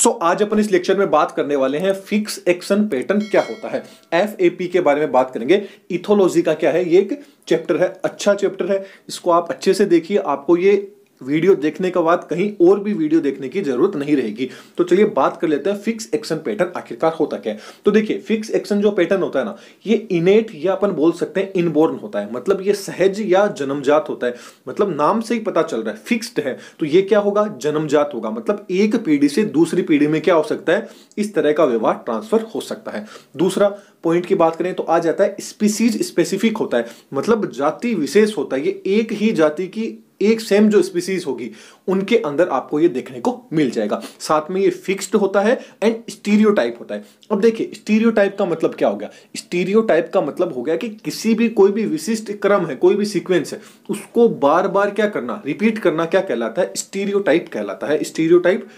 सो so, आज अपन इस lecture में बात करने वाले हैं फिक्स एक्शन पैटर्न क्या होता है एफ के बारे में बात करेंगे इथोलॉजी का क्या है ये एक चैप्टर है अच्छा चैप्टर है इसको आप अच्छे से देखिए आपको ये वीडियो देखने के बाद कहीं और भी वीडियो देखने की जरूरत नहीं रहेगी तो चलिए बात कर लेते हैं फिक्स एक्शन पैटर्न आखिरकार होता क्या है तो देखिए फिक्स एक्शन जो पैटर्न होता है ना ये इनेट या अपन बोल सकते हैं इनबोर्न होता है मतलब ये सहज या जन्मजात होता है मतलब नाम से ही पता चल रहा है फिक्स्ड है तो ये क्या होगा जन्मजात होगा मतलब एक पीढ़ी से दूसरी पीढ़ी में क्या हो सकता है इस तरह का व्यवहार ट्रांसफर हो सकता है दूसरा पॉइंट की बात करें तो आ जाता है स्पीसीज स्पेसिफिक होता है मतलब जाति विशेष होता है ये एक ही जाति की एक सेम जो स्पीसीज होगी उनके अंदर आपको ये देखने को मिल जाएगा साथ में ये फिक्स्ड होता है एंड स्टीरियोटाइप होता है अब देखिए स्टीरियोटाइप का मतलब क्या हो गया स्टीरियोटाइप का मतलब हो गया कि किसी भी कोई भी विशिष्ट क्रम है कोई भी सीक्वेंस है उसको बार बार क्या करना रिपीट करना क्या कहलाता है स्टीरियोटाइप कहलाता है स्टीरियोटाइप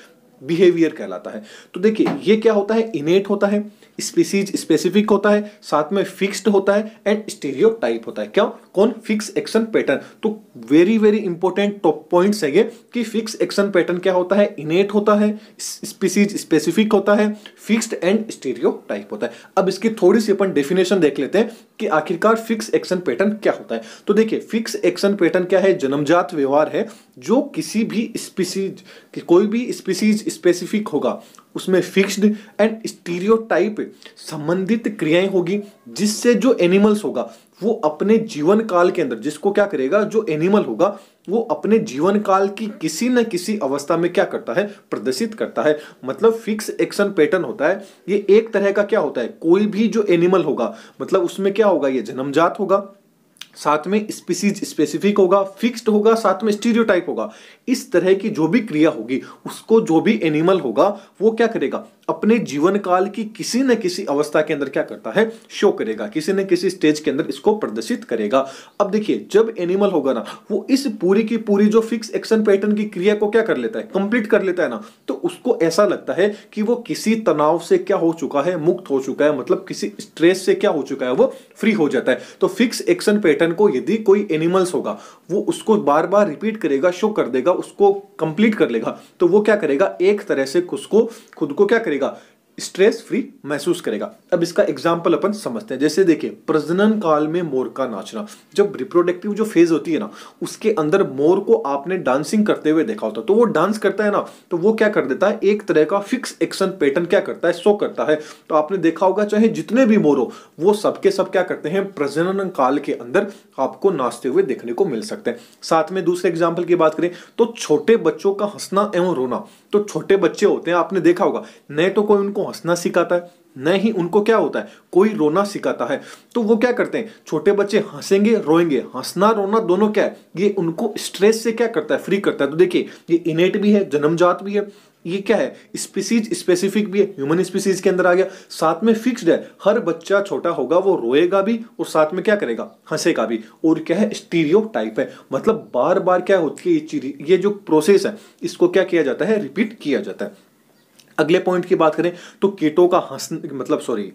बिहेवियर कहलाता है तो देखिए ये क्या होता है इनेट होता है स्पीसीज स्पेसिफिक होता है साथ में फिक्स्ड होता है एंड स्टेरियो टाइप होता है क्या कौन फिक्स एक्शन पैटर्न तो very very important top points है ये कि फिक्स एक्शन पैटर्न क्या होता है इनेट होता है स्पीसीज स्पेसिफिक होता है फिक्स्ड एंड स्टेरियो टाइप होता है अब इसकी थोड़ी सी अपन डेफिनेशन देख लेते हैं कि आखिरकार फिक्स एक्शन पैटर्न क्या होता है तो देखिए फिक्स एक्शन पैटर्न क्या है जन्मजात व्यवहार है जो किसी भी स्पीसीज कोई भी स्पीसीज स्पेसिफिक होगा उसमें फिक्स्ड एंड स्टीरियोटाइप संबंधित क्रियाएं होगी जिससे जो एनिमल्स होगा वो अपने जीवन काल के अंदर जिसको क्या करेगा जो एनिमल होगा वो अपने जीवन काल की किसी न किसी अवस्था में क्या करता है प्रदर्शित करता है मतलब फिक्स एक्शन पैटर्न होता है ये एक तरह का क्या होता है कोई भी जो एनिमल होगा मतलब उसमें क्या होगा ये जन्मजात होगा साथ में स्पीसीज स्पेसिफिक होगा फिक्स्ड होगा साथ में स्टीरियोटाइप होगा इस तरह की जो भी क्रिया होगी उसको जो भी एनिमल होगा वो क्या करेगा अपने जीवन काल की किसी न किसी अवस्था के अंदर क्या करता है शो करेगा किसी न किसी स्टेज के अंदर इसको प्रदर्शित करेगा अब देखिए जब एनिमल होगा ना वो इस पूरी की पूरी जो फिक्स एक्शन पैटर्न की क्रिया को क्या कर लेता है कंप्लीट कर लेता है ना तो उसको ऐसा लगता है कि वो किसी तनाव से क्या हो चुका है मुक्त हो चुका है मतलब किसी स्ट्रेस से क्या हो चुका है वो फ्री हो जाता है तो फिक्स एक्शन पैटर्न पैटर्न को यदि कोई एनिमल्स होगा वो उसको बार बार रिपीट करेगा शो कर देगा उसको कंप्लीट कर लेगा तो वो क्या करेगा एक तरह से उसको खुद को क्या करेगा स्ट्रेस फ्री महसूस करेगा अब इसका एग्जाम्पल अपन समझते हैं जैसे देखिए प्रजनन काल में मोर का नाचना जब रिप्रोडक्टिव जो फेज होती है ना उसके अंदर मोर को आपने डांसिंग करते हुए देखा होता तो वो डांस करता है ना तो वो क्या कर देता है एक तरह का फिक्स एक्शन पैटर्न क्या करता है शो करता है तो आपने देखा होगा चाहे जितने भी मोर हो वो सबके सब क्या करते हैं प्रजनन काल के अंदर आपको नाचते हुए देखने को मिल सकते हैं साथ में दूसरे एग्जाम्पल की बात करें तो छोटे बच्चों का हंसना एवं रोना तो छोटे बच्चे होते हैं आपने देखा होगा नए तो कोई उनको हंसना सिखाता है न ही उनको क्या होता है कोई रोना सिखाता है तो वो क्या करते हैं छोटे बच्चे हंसेंगे रोएंगे हंसना रोना दोनों क्या है ये उनको स्ट्रेस से क्या करता है फ्री करता है तो देखिए ये इनेट भी है जन्मजात भी है ये क्या है स्पीसीज स्पेसिफिक भी है ह्यूमन स्पीसीज के अंदर आ गया साथ में फिक्स्ड है हर बच्चा छोटा होगा वो रोएगा भी और साथ में क्या करेगा हंसेगा भी और क्या है स्टीरियो टाइप है मतलब बार बार क्या होती है ये ये जो प्रोसेस है इसको क्या किया जाता है रिपीट किया जाता है अगले पॉइंट की बात करें तो कीटों का हंस मतलब सॉरी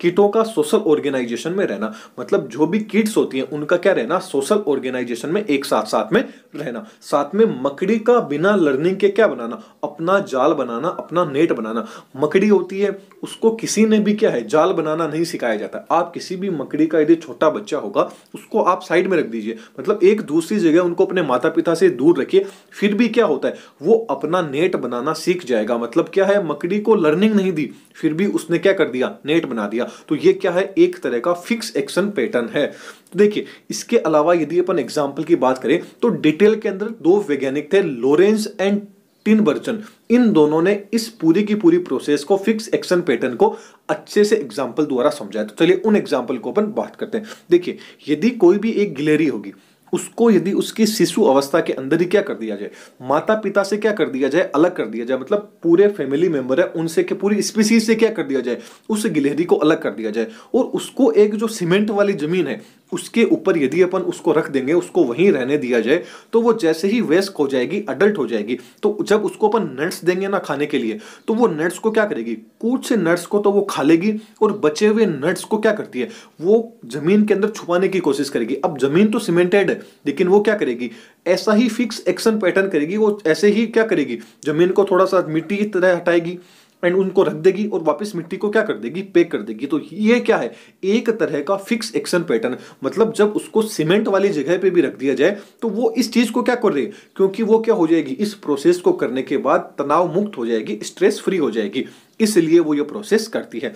कीटों का सोशल ऑर्गेनाइजेशन में रहना मतलब जो भी कीट्स होती हैं उनका क्या रहना सोशल ऑर्गेनाइजेशन में एक साथ साथ में रहना साथ में मकड़ी का बिना लर्निंग के क्या बनाना अपना जाल बनाना अपना नेट बनाना मकड़ी होती है उसको किसी ने भी क्या है जाल बनाना नहीं सिखाया जाता आप किसी भी मकड़ी का यदि छोटा बच्चा होगा उसको आप साइड में रख दीजिए मतलब एक दूसरी जगह उनको अपने माता पिता से दूर रखिए फिर भी क्या होता है वो अपना नेट बनाना सीख जाएगा मतलब क्या है मकड़ी को लर्निंग नहीं दी फिर भी उसने क्या कर दिया नेट बना दिया तो ये क्या है एक तरह का फिक्स एक्शन पैटर्न है तो देखिए इसके अलावा यदि अपन एग्जाम्पल की बात करें तो डिटेल के अंदर दो वैज्ञानिक थे लोरेंस एंड टिन बर्चन इन दोनों ने इस पूरी की पूरी प्रोसेस को फिक्स एक्शन पैटर्न को अच्छे से एग्जाम्पल द्वारा समझाया तो चलिए उन एग्जाम्पल को अपन बात करते हैं देखिए यदि कोई भी एक गिलेरी होगी उसको यदि उसकी शिशु अवस्था के अंदर ही क्या कर दिया जाए माता पिता से क्या कर दिया जाए अलग कर दिया जाए मतलब पूरे फैमिली मेंबर है उनसे के पूरी स्पीसीज से क्या कर दिया जाए उस गिलहरी को अलग कर दिया जाए और उसको एक जो सीमेंट वाली जमीन है उसके ऊपर यदि अपन उसको रख देंगे उसको वहीं रहने दिया जाए तो वो जैसे ही वेस्ट हो जाएगी अडल्ट हो जाएगी तो जब उसको अपन नट्स देंगे ना खाने के लिए तो वो नट्स को क्या करेगी कुछ नट्स को तो वो खा लेगी और बचे हुए नट्स को क्या करती है वो जमीन के अंदर छुपाने की कोशिश करेगी अब जमीन तो सीमेंटेड है लेकिन वो क्या करेगी ऐसा ही फिक्स एक्शन पैटर्न करेगी वो ऐसे ही क्या करेगी जमीन को थोड़ा सा मिट्टी की तरह हटाएगी एंड उनको रख देगी और वापस मिट्टी को क्या कर देगी पेक कर देगी तो ये क्या है एक तरह का फिक्स एक्शन पैटर्न मतलब जब उसको सीमेंट वाली जगह पे भी रख दिया जाए तो वो इस चीज़ को क्या कर रही है क्योंकि वो क्या हो जाएगी इस प्रोसेस को करने के बाद तनाव मुक्त हो जाएगी स्ट्रेस फ्री हो जाएगी इसलिए वो ये प्रोसेस करती है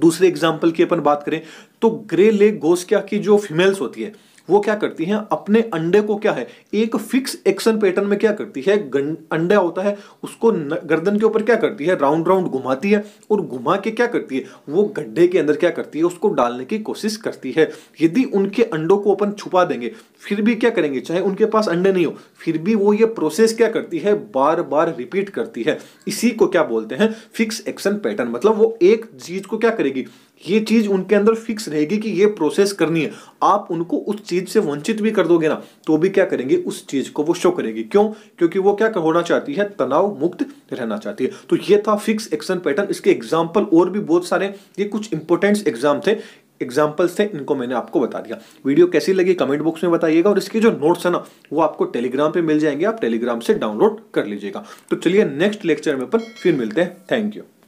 दूसरे एग्जाम्पल की अपन बात करें तो ग्रे ले गोस क्या की जो फीमेल्स होती है वो क्या करती हैं अपने अंडे को क्या है एक फिक्स एक्शन पैटर्न में क्या करती है अंडा होता है उसको गर्दन के ऊपर क्या करती है राउंड राउंड घुमाती है और घुमा के क्या करती है वो गड्ढे के अंदर क्या करती है उसको डालने की कोशिश करती है यदि उनके अंडों को अपन छुपा देंगे फिर भी क्या करेंगे चाहे उनके पास अंडे नहीं हो फिर भी वो ये प्रोसेस क्या करती है बार बार रिपीट करती है इसी को क्या बोलते हैं फिक्स एक्शन पैटर्न मतलब वो एक चीज को क्या करेगी ये चीज़ उनके अंदर फिक्स रहेगी कि ये प्रोसेस करनी है आप उनको उस चीज़ से वंचित भी कर दोगे ना तो भी क्या करेंगे उस चीज़ को वो शो करेगी क्यों क्योंकि वो क्या होना चाहती है तनाव मुक्त रहना चाहती है तो ये था फिक्स एक्शन पैटर्न इसके एग्जाम्पल और भी बहुत सारे ये कुछ इंपॉर्टेंट एग्जाम थे एग्जाम्पल्स थे इनको मैंने आपको बता दिया वीडियो कैसी लगी कमेंट बॉक्स में बताइएगा और इसके जो नोट्स है ना वो आपको टेलीग्राम पे मिल जाएंगे आप टेलीग्राम से डाउनलोड कर लीजिएगा तो चलिए नेक्स्ट लेक्चर में पर फिर मिलते हैं थैंक यू